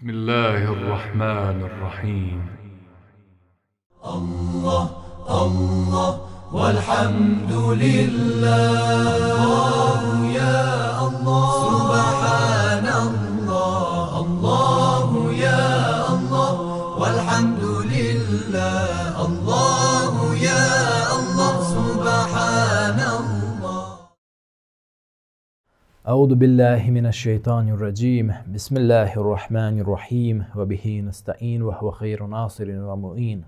بسم الله الرحمن الرحيم الله الله والحمد لله الله يا أعوذ بالله من الشيطان الرجيم بسم الله الرحمن الرحيم وبه نستعين وهو خير ناصر ومؤين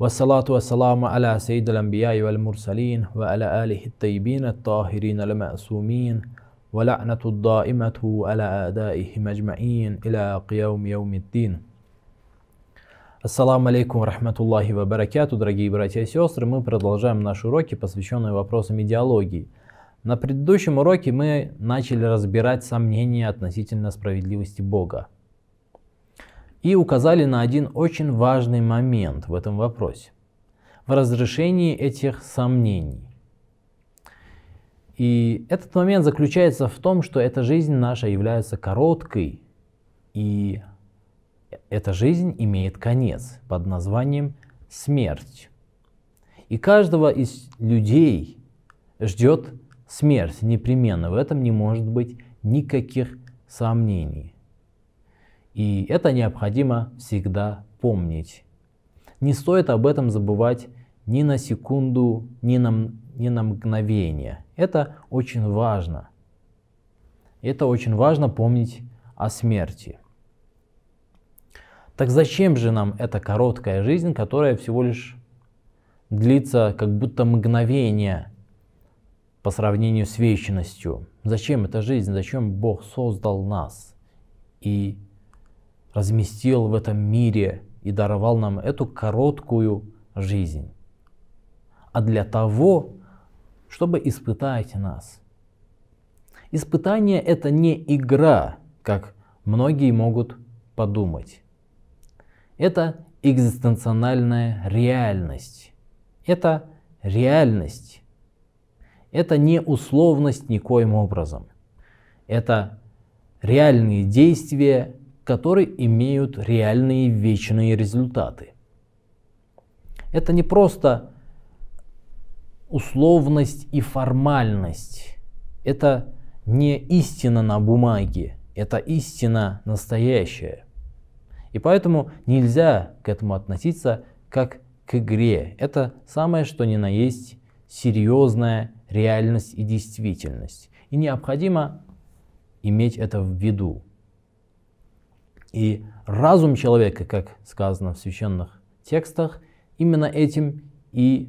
والصلاة والسلام على سيد الأنبياء والمرسلين وعلى آله الطيبين الطاهرين المأسومين ولعنة الدائمة على أعدائهم مجمعين إلى قيام يوم الدين Ассаламу алейкум рахматуллахи ва баракату, дорогие братья и сестры. Мы продолжаем наши уроки, посвященные вопросам идеологии – На предыдущем уроке мы начали разбирать сомнения относительно справедливости Бога и указали на один очень важный момент в этом вопросе, в разрешении этих сомнений. И этот момент заключается в том, что эта жизнь наша является короткой, и эта жизнь имеет конец под названием смерть. И каждого из людей ждет смерть непременно, в этом не может быть никаких сомнений. И это необходимо всегда помнить. Не стоит об этом забывать ни на секунду, ни на, ни на мгновение. Это очень важно. Это очень важно помнить о смерти. Так зачем же нам эта короткая жизнь, которая всего лишь длится как будто мгновение по сравнению с вечностью. Зачем эта жизнь? Зачем Бог создал нас и разместил в этом мире и даровал нам эту короткую жизнь? А для того, чтобы испытать нас. Испытание — это не игра, как многие могут подумать. Это экзистенциональная реальность. Это реальность это не условность никоим образом. Это реальные действия, которые имеют реальные вечные результаты. Это не просто условность и формальность. Это не истина на бумаге, это истина настоящая. И поэтому нельзя к этому относиться как к игре. Это самое, что ни на есть серьезная реальность и действительность. И необходимо иметь это в виду. И разум человека, как сказано в священных текстах, именно этим и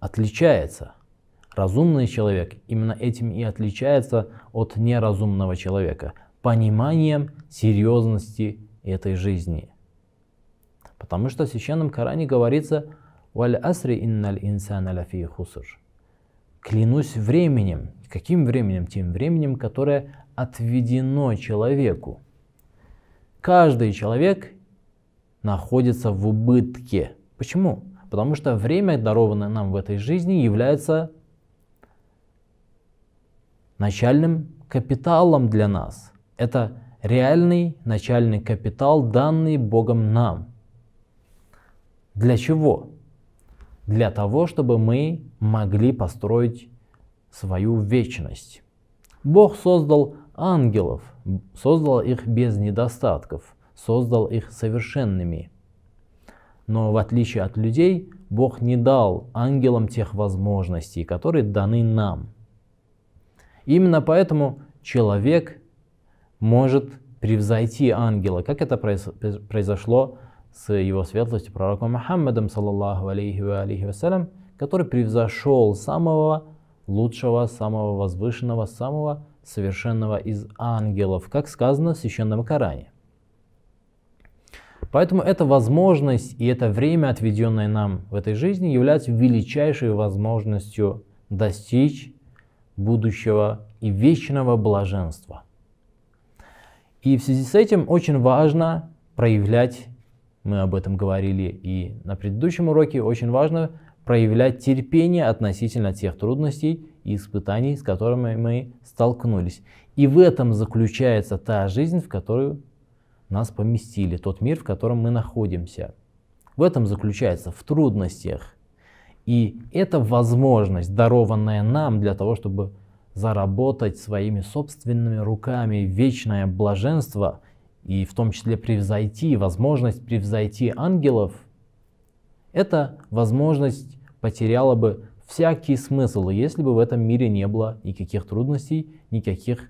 отличается. Разумный человек именно этим и отличается от неразумного человека, пониманием серьезности этой жизни. Потому что в священном Коране говорится Валь асри инналь инсана лафи хусур. Клянусь временем. Каким временем? Тем временем, которое отведено человеку. Каждый человек находится в убытке. Почему? Потому что время, дарованное нам в этой жизни, является начальным капиталом для нас. Это реальный начальный капитал, данный Богом нам. Для чего? для того, чтобы мы могли построить свою вечность. Бог создал ангелов, создал их без недостатков, создал их совершенными. Но в отличие от людей, Бог не дал ангелам тех возможностей, которые даны нам. Именно поэтому человек может превзойти ангела, как это произошло с его светлостью пророком Мухаммадом, саллаллаху алейхи ва алейхи вассалям, который превзошел самого лучшего, самого возвышенного, самого совершенного из ангелов, как сказано в Священном Коране. Поэтому эта возможность и это время, отведенное нам в этой жизни, является величайшей возможностью достичь будущего и вечного блаженства. И в связи с этим очень важно проявлять мы об этом говорили и на предыдущем уроке. Очень важно проявлять терпение относительно тех трудностей и испытаний, с которыми мы столкнулись. И в этом заключается та жизнь, в которую нас поместили, тот мир, в котором мы находимся. В этом заключается, в трудностях. И это возможность, дарованная нам для того, чтобы заработать своими собственными руками вечное блаженство – и в том числе превзойти, возможность превзойти ангелов, эта возможность потеряла бы всякий смысл, если бы в этом мире не было никаких трудностей, никаких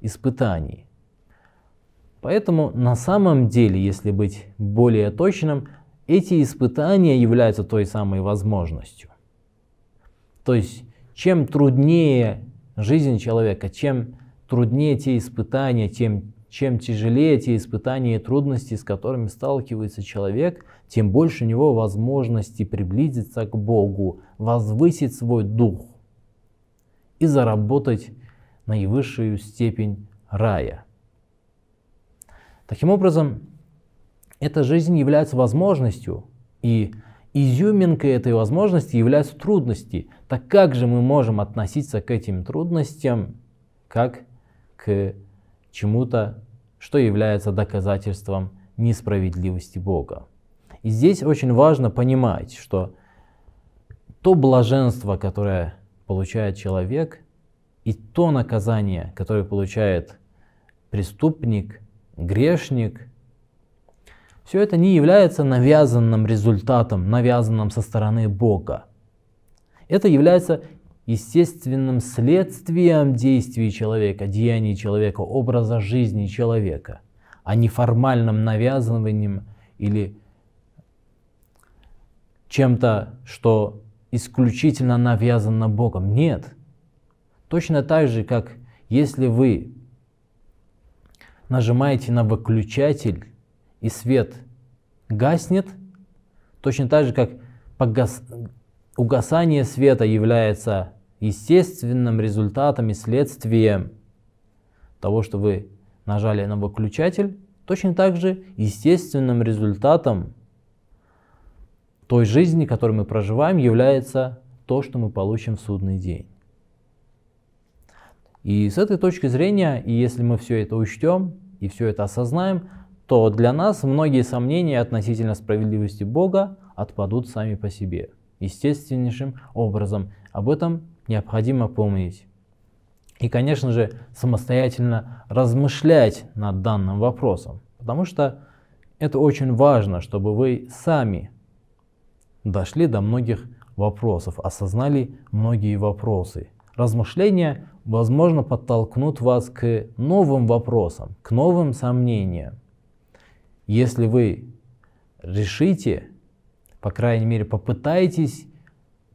испытаний. Поэтому на самом деле, если быть более точным, эти испытания являются той самой возможностью. То есть, чем труднее жизнь человека, чем труднее те испытания, тем чем тяжелее те испытания и трудности, с которыми сталкивается человек, тем больше у него возможности приблизиться к Богу, возвысить свой дух и заработать наивысшую степень рая. Таким образом, эта жизнь является возможностью, и изюминкой этой возможности являются трудности. Так как же мы можем относиться к этим трудностям как к чему-то, что является доказательством несправедливости Бога. И здесь очень важно понимать, что то блаженство, которое получает человек, и то наказание, которое получает преступник, грешник, все это не является навязанным результатом, навязанным со стороны Бога. Это является естественным следствием действий человека, деяний человека, образа жизни человека, а не формальным навязыванием или чем-то, что исключительно навязано Богом. Нет. Точно так же, как если вы нажимаете на выключатель и свет гаснет, точно так же, как погас... угасание света является естественным результатом и следствием того, что вы нажали на выключатель, точно так же естественным результатом той жизни, которую мы проживаем, является то, что мы получим в судный день. И с этой точки зрения, и если мы все это учтем и все это осознаем, то для нас многие сомнения относительно справедливости Бога отпадут сами по себе, естественнейшим образом. Об этом необходимо помнить. И, конечно же, самостоятельно размышлять над данным вопросом, потому что это очень важно, чтобы вы сами дошли до многих вопросов, осознали многие вопросы. Размышления, возможно, подтолкнут вас к новым вопросам, к новым сомнениям. Если вы решите, по крайней мере, попытаетесь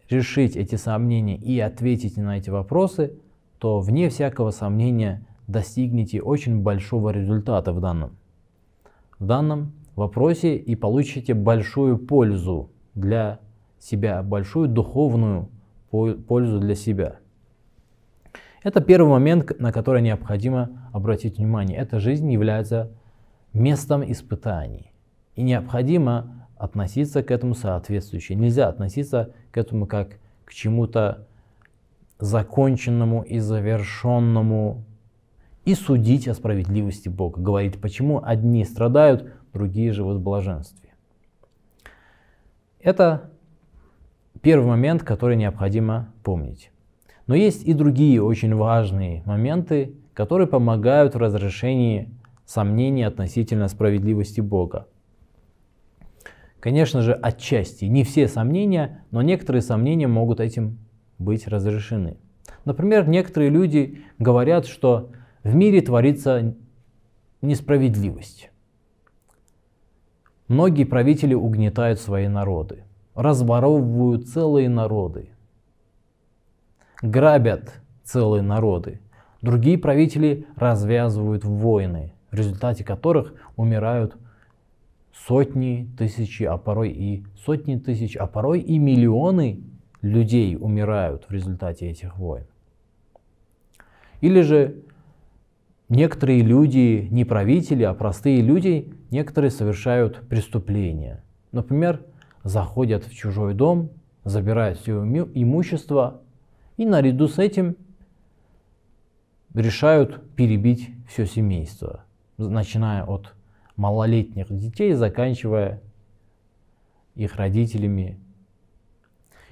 решить эти сомнения и ответить на эти вопросы, то вне всякого сомнения достигнете очень большого результата в данном, в данном вопросе и получите большую пользу для себя, большую духовную пользу для себя. Это первый момент, на который необходимо обратить внимание. Эта жизнь является местом испытаний. И необходимо относиться к этому соответствующе. Нельзя относиться к этому как к чему-то законченному и завершенному и судить о справедливости Бога, говорить, почему одни страдают, другие живут в блаженстве. Это первый момент, который необходимо помнить. Но есть и другие очень важные моменты, которые помогают в разрешении сомнений относительно справедливости Бога. Конечно же, отчасти не все сомнения, но некоторые сомнения могут этим быть разрешены. Например, некоторые люди говорят, что в мире творится несправедливость. Многие правители угнетают свои народы, разворовывают целые народы, грабят целые народы. Другие правители развязывают войны, в результате которых умирают сотни, тысяч, а порой и сотни тысяч, а порой и миллионы людей умирают в результате этих войн. Или же некоторые люди, не правители, а простые люди, некоторые совершают преступления. Например, заходят в чужой дом, забирают все имущество и наряду с этим решают перебить все семейство, начиная от малолетних детей, заканчивая их родителями.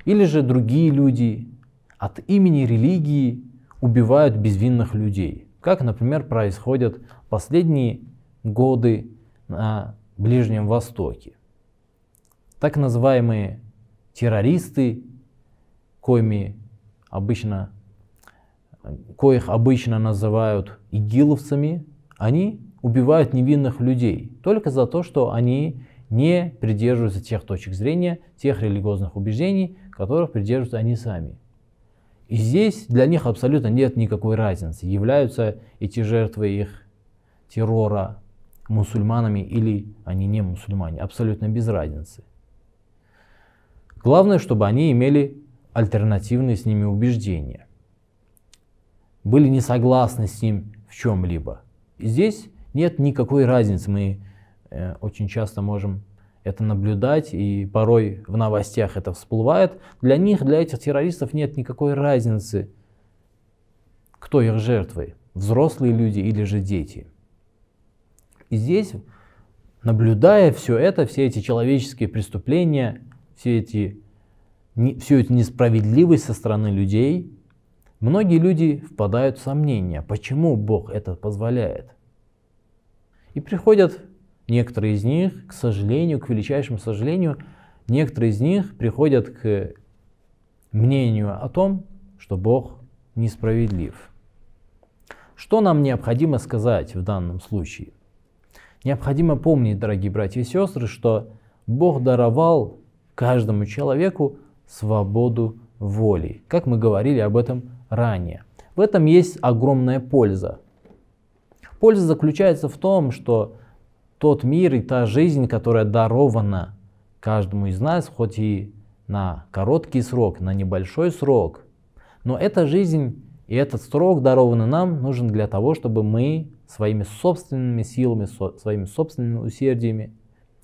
Или же другие люди от имени религии убивают безвинных людей, как, например, происходят последние годы на Ближнем Востоке. Так называемые террористы, коими обычно, коих обычно называют игиловцами, они убивают невинных людей только за то, что они не придерживаются тех точек зрения, тех религиозных убеждений, которых придерживаются они сами. И здесь для них абсолютно нет никакой разницы, являются эти жертвы их террора мусульманами или они не мусульмане, абсолютно без разницы. Главное, чтобы они имели альтернативные с ними убеждения, были не согласны с ним в чем-либо. И здесь нет никакой разницы. Мы э, очень часто можем это наблюдать, и порой в новостях это всплывает. Для них, для этих террористов нет никакой разницы, кто их жертвы, взрослые люди или же дети. И здесь, наблюдая все это, все эти человеческие преступления, все эти, не, всю эту несправедливость со стороны людей, многие люди впадают в сомнения, почему Бог это позволяет – и приходят некоторые из них, к сожалению, к величайшему сожалению, некоторые из них приходят к мнению о том, что Бог несправедлив. Что нам необходимо сказать в данном случае? Необходимо помнить, дорогие братья и сестры, что Бог даровал каждому человеку свободу воли, как мы говорили об этом ранее. В этом есть огромная польза. Польза заключается в том, что тот мир и та жизнь, которая дарована каждому из нас, хоть и на короткий срок, на небольшой срок, но эта жизнь и этот срок, дарованный нам, нужен для того, чтобы мы своими собственными силами, своими собственными усердиями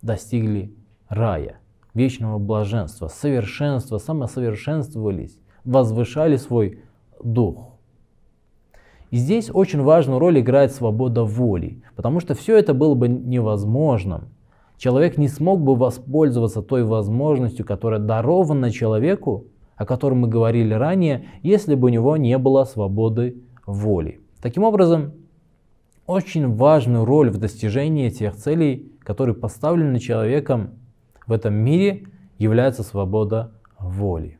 достигли рая, вечного блаженства, совершенства, самосовершенствовались, возвышали свой дух. И здесь очень важную роль играет свобода воли, потому что все это было бы невозможным. Человек не смог бы воспользоваться той возможностью, которая дарована человеку, о котором мы говорили ранее, если бы у него не было свободы воли. Таким образом, очень важную роль в достижении тех целей, которые поставлены человеком в этом мире, является свобода воли.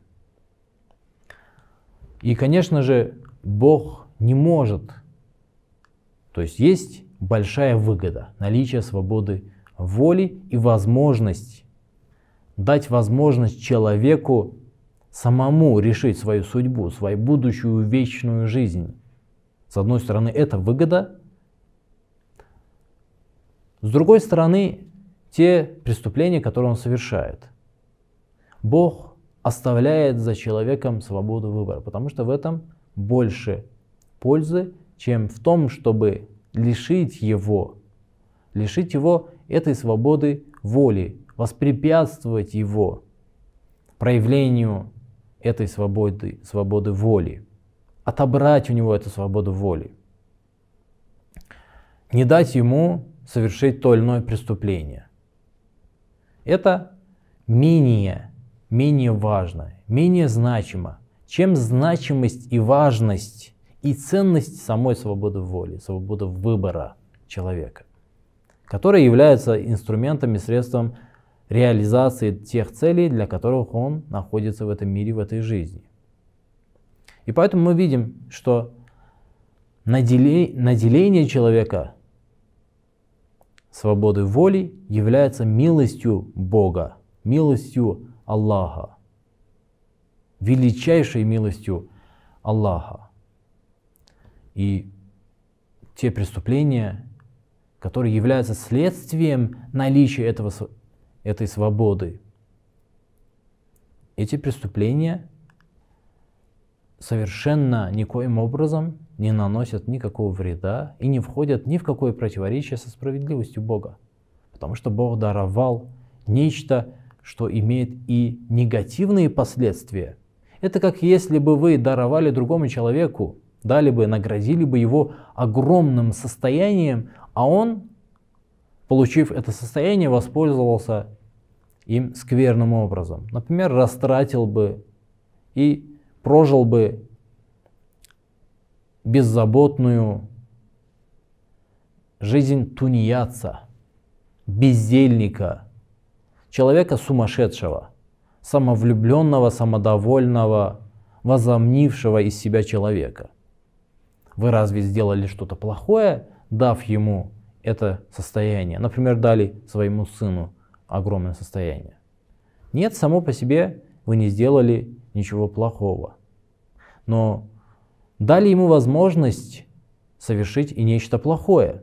И, конечно же, Бог не может. То есть есть большая выгода наличие свободы воли и возможность дать возможность человеку самому решить свою судьбу, свою будущую вечную жизнь. С одной стороны, это выгода. С другой стороны, те преступления, которые он совершает. Бог оставляет за человеком свободу выбора, потому что в этом больше пользы, чем в том, чтобы лишить его, лишить его этой свободы воли, воспрепятствовать его проявлению этой свободы, свободы воли, отобрать у него эту свободу воли, не дать ему совершить то или иное преступление. Это менее, менее важно, менее значимо, чем значимость и важность и ценность самой свободы воли, свободы выбора человека, которая является инструментом и средством реализации тех целей, для которых он находится в этом мире, в этой жизни. И поэтому мы видим, что наделение человека свободой воли является милостью Бога, милостью Аллаха, величайшей милостью Аллаха и те преступления, которые являются следствием наличия этого, этой свободы. Эти преступления совершенно никоим образом не наносят никакого вреда и не входят ни в какое противоречие со справедливостью Бога. Потому что Бог даровал нечто, что имеет и негативные последствия. Это как если бы вы даровали другому человеку дали бы, наградили бы его огромным состоянием, а он, получив это состояние, воспользовался им скверным образом. Например, растратил бы и прожил бы беззаботную жизнь тунеядца, бездельника, человека сумасшедшего, самовлюбленного, самодовольного, возомнившего из себя человека – вы разве сделали что-то плохое, дав ему это состояние? Например, дали своему сыну огромное состояние. Нет, само по себе вы не сделали ничего плохого. Но дали ему возможность совершить и нечто плохое.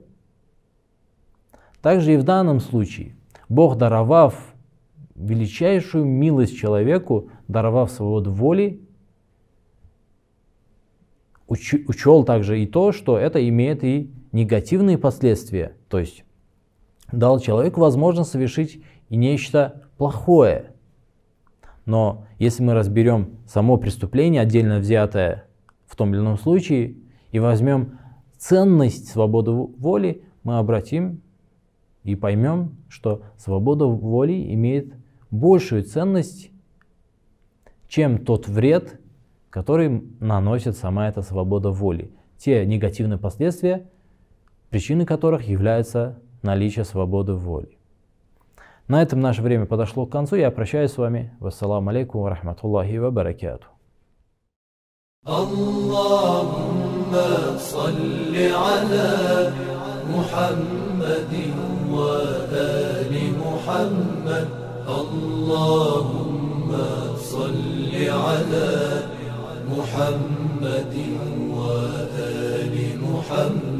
Также и в данном случае Бог, даровав величайшую милость человеку, даровав свободу воли, учел также и то, что это имеет и негативные последствия, то есть дал человеку возможность совершить и нечто плохое. Но если мы разберем само преступление, отдельно взятое в том или ином случае, и возьмем ценность свободы воли, мы обратим и поймем, что свобода воли имеет большую ценность, чем тот вред, который наносит сама эта свобода воли. Те негативные последствия, причины которых является наличие свободы воли. На этом наше время подошло к концу. Я прощаюсь с вами. Вассаламу алейкум ва рахматуллахи ва баракату. اللهم صل على محمد وآل محمد اللهم صل على محمد وآل محمد